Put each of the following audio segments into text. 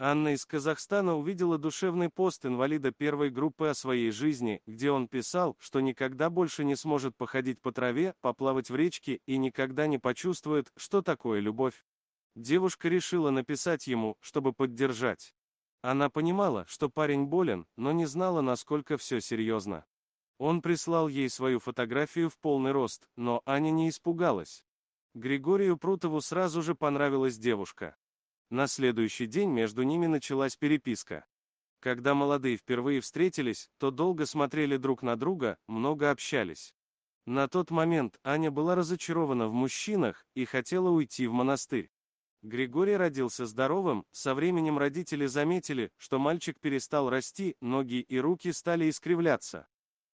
Анна из Казахстана увидела душевный пост инвалида первой группы о своей жизни, где он писал, что никогда больше не сможет походить по траве, поплавать в речке и никогда не почувствует, что такое любовь. Девушка решила написать ему, чтобы поддержать. Она понимала, что парень болен, но не знала, насколько все серьезно. Он прислал ей свою фотографию в полный рост, но Аня не испугалась. Григорию Прутову сразу же понравилась девушка. На следующий день между ними началась переписка. Когда молодые впервые встретились, то долго смотрели друг на друга, много общались. На тот момент Аня была разочарована в мужчинах и хотела уйти в монастырь. Григорий родился здоровым, со временем родители заметили, что мальчик перестал расти, ноги и руки стали искривляться.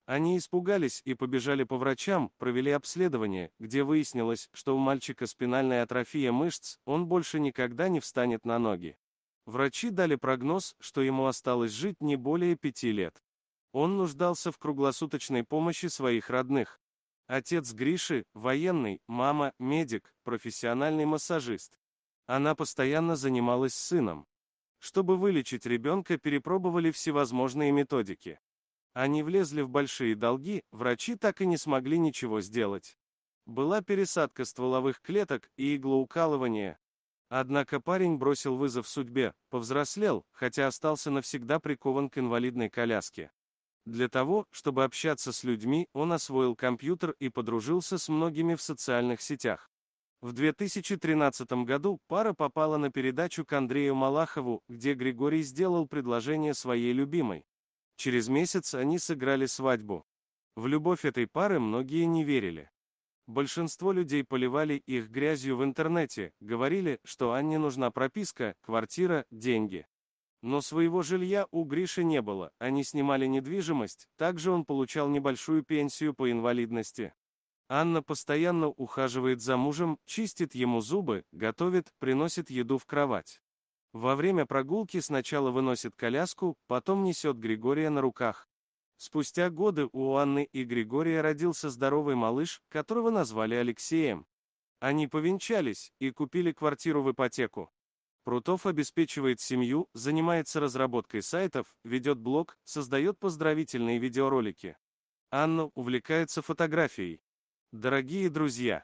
Они испугались и побежали по врачам, провели обследование, где выяснилось, что у мальчика спинальная атрофия мышц, он больше никогда не встанет на ноги. Врачи дали прогноз, что ему осталось жить не более пяти лет. Он нуждался в круглосуточной помощи своих родных. Отец Гриши – военный, мама – медик, профессиональный массажист. Она постоянно занималась сыном. Чтобы вылечить ребенка, перепробовали всевозможные методики. Они влезли в большие долги, врачи так и не смогли ничего сделать. Была пересадка стволовых клеток и иглоукалывание. Однако парень бросил вызов судьбе, повзрослел, хотя остался навсегда прикован к инвалидной коляске. Для того, чтобы общаться с людьми, он освоил компьютер и подружился с многими в социальных сетях. В 2013 году пара попала на передачу к Андрею Малахову, где Григорий сделал предложение своей любимой. Через месяц они сыграли свадьбу. В любовь этой пары многие не верили. Большинство людей поливали их грязью в интернете, говорили, что Анне нужна прописка, квартира, деньги. Но своего жилья у Гриши не было, они снимали недвижимость, также он получал небольшую пенсию по инвалидности. Анна постоянно ухаживает за мужем, чистит ему зубы, готовит, приносит еду в кровать. Во время прогулки сначала выносит коляску, потом несет Григория на руках. Спустя годы у Анны и Григория родился здоровый малыш, которого назвали Алексеем. Они повенчались и купили квартиру в ипотеку. Прутов обеспечивает семью, занимается разработкой сайтов, ведет блог, создает поздравительные видеоролики. Анна увлекается фотографией. Дорогие друзья!